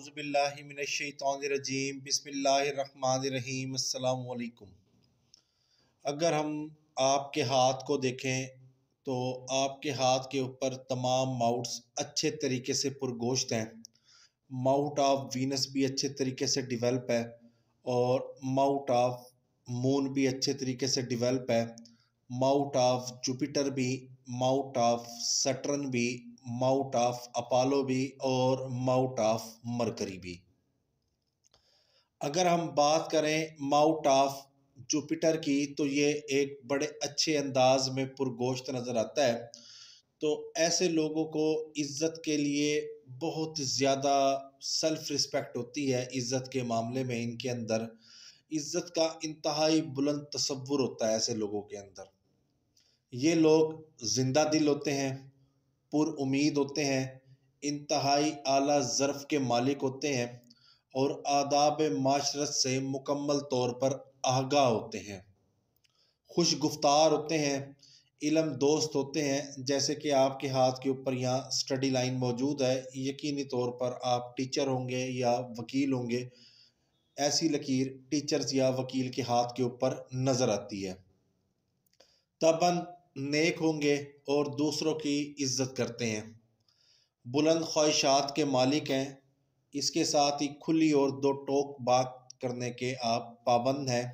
اعوذ باللہ من الشیطان الرجیم بسم اللہ الرحمن الرحیم السلام علیکم اگر ہم آپ کے ہاتھ کو دیکھیں تو آپ کے ہاتھ کے اوپر تمام ماؤٹس اچھے طریقے سے پرگوشت ہیں ماؤٹ آف وینس بھی اچھے طریقے سے ڈیویلپ ہے اور ماؤٹ آف مون بھی اچھے طریقے سے ڈیویلپ ہے ماؤٹ آف جوپیٹر بھی ماؤٹ آف سٹرن بھی ماؤٹ آف اپالو بھی اور ماؤٹ آف مرکری بھی اگر ہم بات کریں ماؤٹ آف جوپیٹر کی تو یہ ایک بڑے اچھے انداز میں پرگوشت نظر آتا ہے تو ایسے لوگوں کو عزت کے لیے بہت زیادہ سیلف رسپیکٹ ہوتی ہے عزت کے معاملے میں ان کے اندر عزت کا انتہائی بلند تصور ہوتا ہے ایسے لوگوں کے اندر یہ لوگ زندہ دل ہوتے ہیں پر امید ہوتے ہیں انتہائی اعلیٰ ظرف کے مالک ہوتے ہیں اور آداب معاشرت سے مکمل طور پر آگاہ ہوتے ہیں خوش گفتار ہوتے ہیں علم دوست ہوتے ہیں جیسے کہ آپ کے ہاتھ کے اوپر یہاں اسٹڈی لائن موجود ہے یقینی طور پر آپ ٹیچر ہوں گے یا وکیل ہوں گے ایسی لکیر ٹیچرز یا وکیل کے ہاتھ کے اوپر نظر آتی ہے تباً نیک ہوں گے اور دوسروں کی عزت کرتے ہیں بلند خواہشات کے مالک ہیں اس کے ساتھ ہی کھلی اور دو ٹوک بات کرنے کے آپ پابند ہیں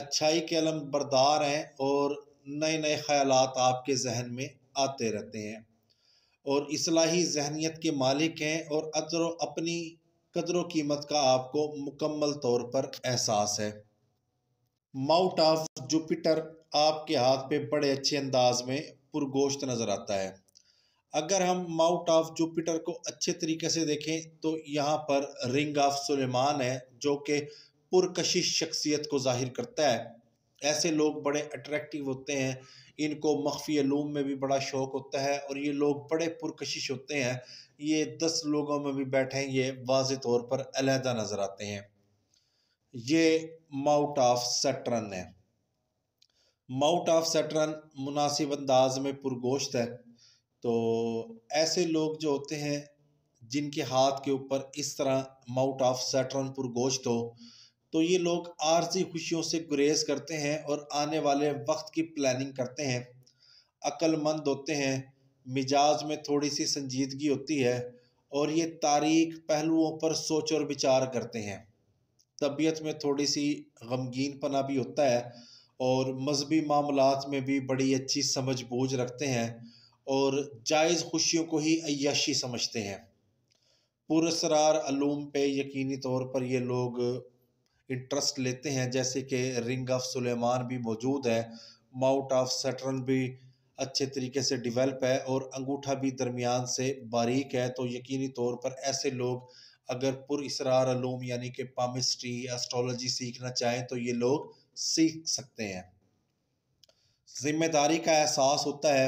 اچھائی کے علم بردار ہیں اور نئے نئے خیالات آپ کے ذہن میں آتے رہتے ہیں اور اصلاحی ذہنیت کے مالک ہیں اور ادر و اپنی قدر و قیمت کا آپ کو مکمل طور پر احساس ہے ماؤٹ آف جوپیٹر آپ کے ہاتھ پہ بڑے اچھے انداز میں پرگوشت نظر آتا ہے اگر ہم ماؤٹ آف جوپیٹر کو اچھے طریقے سے دیکھیں تو یہاں پر رنگ آف سلیمان ہے جو کہ پرکشش شخصیت کو ظاہر کرتا ہے ایسے لوگ بڑے اٹریکٹیو ہوتے ہیں ان کو مخفی علوم میں بھی بڑا شوق ہوتا ہے اور یہ لوگ بڑے پرکشش ہوتے ہیں یہ دس لوگوں میں بھی بیٹھیں یہ واضح طور پر علیحدہ نظر آتے ہیں یہ ماؤٹ آف سٹرن ہے ماؤٹ آف سیٹرن مناسب انداز میں پرگوشت ہے تو ایسے لوگ جو ہوتے ہیں جن کے ہاتھ کے اوپر اس طرح ماؤٹ آف سیٹرن پرگوشت ہو تو یہ لوگ عارضی خوشیوں سے گریز کرتے ہیں اور آنے والے وقت کی پلاننگ کرتے ہیں مند ہوتے ہیں مزاج میں تھوڑی سی سنجیدگی ہوتی ہے اور یہ تاریخ پہلوؤں پر سوچ اور بچار کرتے ہیں طبیعت میں تھوڑی سی غمگین پناہ بھی ہوتا ہے اور مذہبی معاملات میں بھی بڑی اچھی سمجھ بوجھ رکھتے ہیں اور جائز خوشیوں کو ہی عیاشی سمجھتے ہیں پرسرار علوم پہ یقینی طور پر یہ لوگ انٹرسٹ لیتے ہیں جیسے کہ رنگ آف سلیمان بھی موجود ہے ماؤٹ آف سیٹرن بھی اچھے طریقے سے ڈیولپ ہے اور انگوٹھا بھی درمیان سے باریک ہے تو یقینی طور پر ایسے لوگ اگر پر اسرار علوم یعنی کہ پامسٹری اسٹرالوجی سیکھنا چاہیں تو یہ لوگ سیکھ سکتے ہیں ذمہ داری کا احساس ہوتا ہے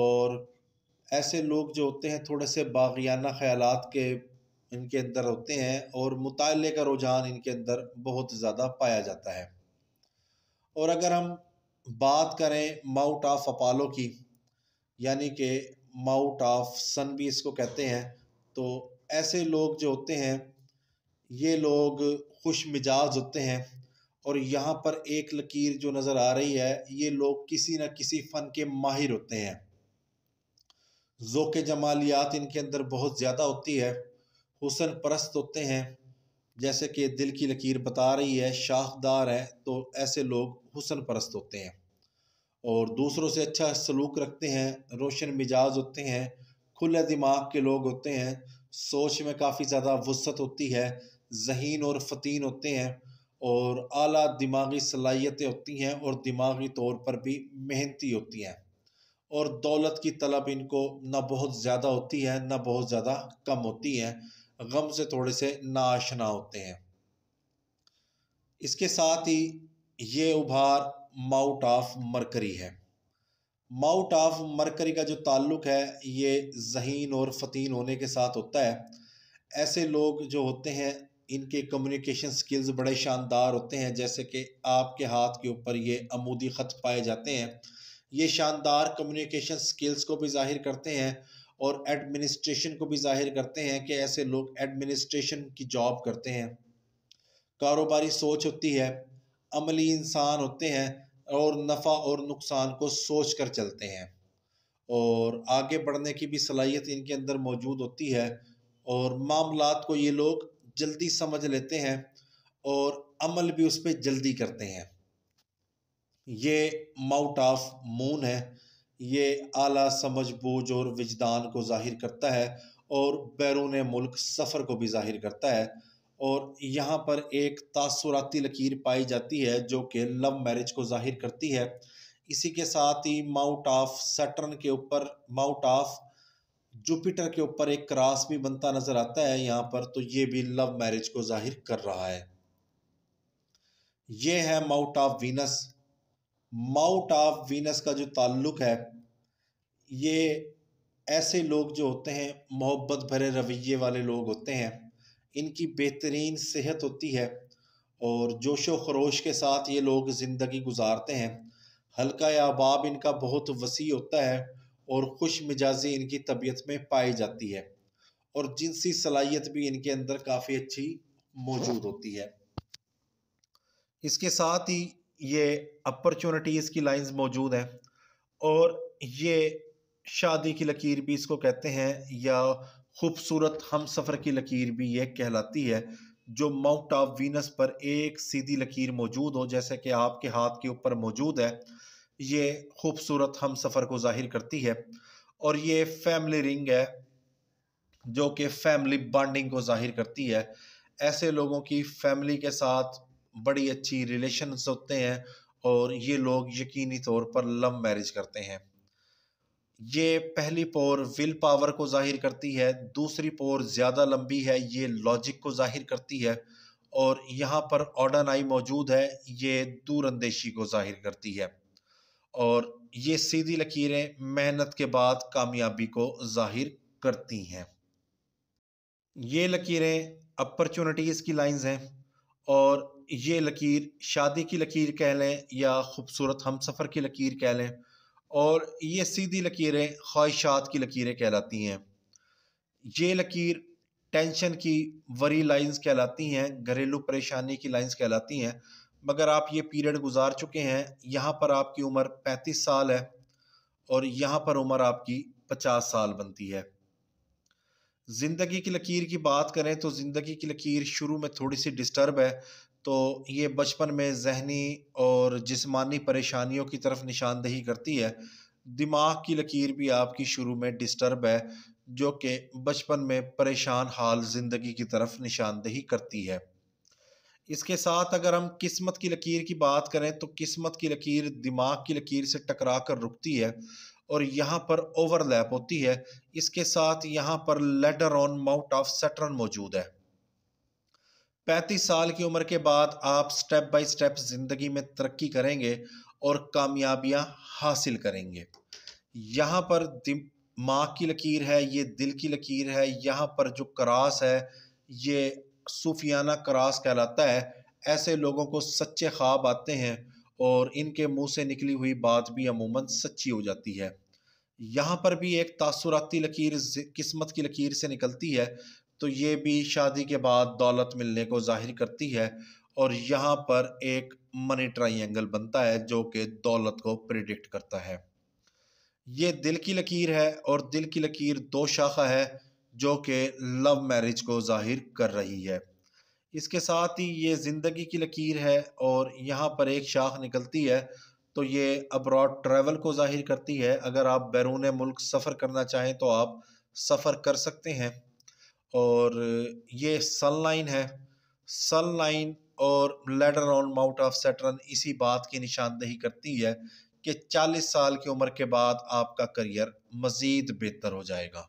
اور ایسے لوگ جو ہوتے ہیں تھوڑے سے باغیانہ خیالات کے ان کے اندر ہوتے ہیں اور مطالعے کا رجحان ان کے اندر بہت زیادہ پایا جاتا ہے اور اگر ہم بات کریں ماؤٹ آف اپالو کی یعنی کہ ماؤٹ آف سن بھی اس کو کہتے ہیں تو ایسے لوگ جو ہوتے ہیں یہ لوگ خوش مزاج ہوتے ہیں اور یہاں پر ایک لکیر جو نظر آ رہی ہے یہ لوگ کسی نہ کسی فن کے ماہر ہوتے ہیں ذوق جمالیات ان کے اندر بہت زیادہ ہوتی ہے حسن پرست ہوتے ہیں جیسے کہ دل کی لکیر بتا رہی ہے شاخ دار ہے تو ایسے لوگ حسن پرست ہوتے ہیں اور دوسروں سے اچھا سلوک رکھتے ہیں روشن مزاج ہوتے ہیں کھلے دماغ کے لوگ ہوتے ہیں سوچ میں کافی زیادہ وسعت ہوتی ہے ذہین اور فتین ہوتے ہیں اور اعلیٰ دماغی صلاحیتیں ہوتی ہیں اور دماغی طور پر بھی محنتی ہوتی ہیں اور دولت کی طلب ان کو نہ بہت زیادہ ہوتی ہے نہ بہت زیادہ کم ہوتی ہے غم سے تھوڑے سے ناشنا ہوتے ہیں اس کے ساتھ ہی یہ ابھار ماؤٹ آف مرکری ہے ماؤٹ آف مرکری کا جو تعلق ہے یہ ذہین اور فتین ہونے کے ساتھ ہوتا ہے ایسے لوگ جو ہوتے ہیں ان کے کمیونیکیشن سکلز بڑے شاندار ہوتے ہیں جیسے کہ آپ کے ہاتھ کے اوپر یہ عمودی خط پائے جاتے ہیں یہ شاندار کمیونیکیشن سکلز کو بھی ظاہر کرتے ہیں اور ایڈمنسٹریشن کو بھی ظاہر کرتے ہیں کہ ایسے لوگ ایڈمنسٹریشن کی جاب کرتے ہیں کاروباری سوچ ہوتی ہے عملی انسان ہوتے ہیں اور نفع اور نقصان کو سوچ کر چلتے ہیں اور آگے بڑھنے کی بھی صلاحیت ان کے اندر موجود ہوتی ہے اور معاملات کو یہ لوگ جلدی سمجھ لیتے ہیں اور عمل بھی اس پہ جلدی کرتے ہیں یہ ماؤٹ آف مون ہے یہ اعلیٰ سمجھ بوجھ اور وجدان کو ظاہر کرتا ہے اور بیرون ملک سفر کو بھی ظاہر کرتا ہے اور یہاں پر ایک تاثراتی لکیر پائی جاتی ہے جو کہ لو میرج کو ظاہر کرتی ہے اسی کے ساتھ ہی ماؤنٹ آف سیٹرن کے اوپر ماؤنٹ آف جوپیٹر کے اوپر ایک کراس بھی بنتا نظر آتا ہے یہاں پر تو یہ بھی لو میرج کو ظاہر کر رہا ہے یہ ہے mount of Venus mount of Venus کا جو تعلق ہے یہ ایسے لوگ جو ہوتے ہیں محبت بھرے رویے والے لوگ ہوتے ہیں ان کی بہترین صحت ہوتی ہے اور جوش و خروش کے ساتھ یہ لوگ زندگی گزارتے ہیں ہلکا یا باب ان کا بہت وسیع ہوتا ہے اور خوش مزاجی ان کی طبیعت میں پائی جاتی ہے اور جنسی صلاحیت بھی ان کے اندر کافی اچھی موجود ہوتی ہے اس کے ساتھ ہی یہ اپرچونٹیز کی لائنز موجود ہیں اور یہ شادی کی لکیر بھی اس کو کہتے ہیں یا خوبصورت ہم سفر کی لکیر بھی یہ کہلاتی ہے جو ماؤنٹ آف وینس پر ایک سیدھی لکیر موجود ہو جیسے کہ آپ کے ہاتھ کے اوپر موجود ہے یہ خوبصورت ہم سفر کو ظاہر کرتی ہے اور یہ فیملی رنگ ہے جو کہ فیملی بانڈنگ کو ظاہر کرتی ہے ایسے لوگوں کی فیملی کے ساتھ بڑی اچھی ریلیشنز ہوتے ہیں اور یہ لوگ یقینی طور پر لو میرج کرتے ہیں یہ پہلی پور ول پاور کو ظاہر کرتی ہے دوسری پور زیادہ لمبی ہے یہ لاجک کو ظاہر کرتی ہے اور یہاں پر آئی موجود ہے یہ دور اندیشی کو ظاہر کرتی ہے اور یہ سیدھی لکیریں محنت کے بعد کامیابی کو ظاہر کرتی ہیں یہ لکیریں اپرچونٹیز کی لائنز ہیں اور یہ لکیر شادی کی لکیر کہہ لیں یا خوبصورت ہم سفر کی لکیر کہہ لیں اور یہ سیدھی لکیریں خواہشات کی لکیریں کہلاتی ہیں یہ لکیر ٹینشن کی وری لائنز کہلاتی ہیں گھریلو پریشانی کی لائنز کہلاتی ہیں مگر آپ یہ پیریڈ گزار چکے ہیں یہاں پر آپ کی عمر پینتیس سال ہے اور یہاں پر عمر آپ کی پچاس سال بنتی ہے زندگی کی لکیر کی بات کریں تو زندگی کی لکیر شروع میں تھوڑی سی ڈسٹرب ہے تو یہ بچپن میں ذہنی اور جسمانی پریشانیوں کی طرف نشاندہی کرتی ہے دماغ کی لکیر بھی آپ کی شروع میں ڈسٹرب ہے جو کہ بچپن میں پریشان حال زندگی کی طرف نشاندہی کرتی ہے اس کے ساتھ اگر ہم قسمت کی لکیر کی بات کریں تو قسمت کی لکیر دماغ کی لکیر سے ٹکرا کر رکتی ہے اور یہاں پر اوور لیپ ہوتی ہے اس کے ساتھ یہاں پر ladder on mount of Saturn موجود ہے پینتیس سال کی عمر کے بعد آپ سٹیپ بائی سٹیپ زندگی میں ترقی کریں گے اور کامیابیاں حاصل کریں گے یہاں پر ماں کی لکیر ہے یہ دل کی لکیر ہے یہاں پر جو کراس ہے یہ صوفیانہ کراس کہلاتا ہے ایسے لوگوں کو سچے خواب آتے ہیں اور ان کے منہ سے نکلی ہوئی بات بھی عموماً سچی ہو جاتی ہے یہاں پر بھی ایک تاثراتی لکیر قسمت کی لکیر سے نکلتی ہے تو یہ بھی شادی کے بعد دولت ملنے کو ظاہر کرتی ہے اور یہاں پر ایک منی ٹرائنگل بنتا ہے جو کہ دولت کو پریڈکٹ کرتا ہے یہ دل کی لکیر ہے اور دل کی لکیر دو شاخہ ہے جو کہ لو میرج کو ظاہر کر رہی ہے اس کے ساتھ ہی یہ زندگی کی لکیر ہے اور یہاں پر ایک شاخ نکلتی ہے تو یہ ابراڈ ٹریول کو ظاہر کرتی ہے اگر آپ بیرون ملک سفر کرنا چاہیں تو آپ سفر کر سکتے ہیں اور یہ سن لائن ہے سن لائن اور ladder on mount of Saturn اسی بات کی نشاندہی کرتی ہے کہ چالیس سال کی عمر کے بعد آپ کا کریئر مزید بہتر ہو جائے گا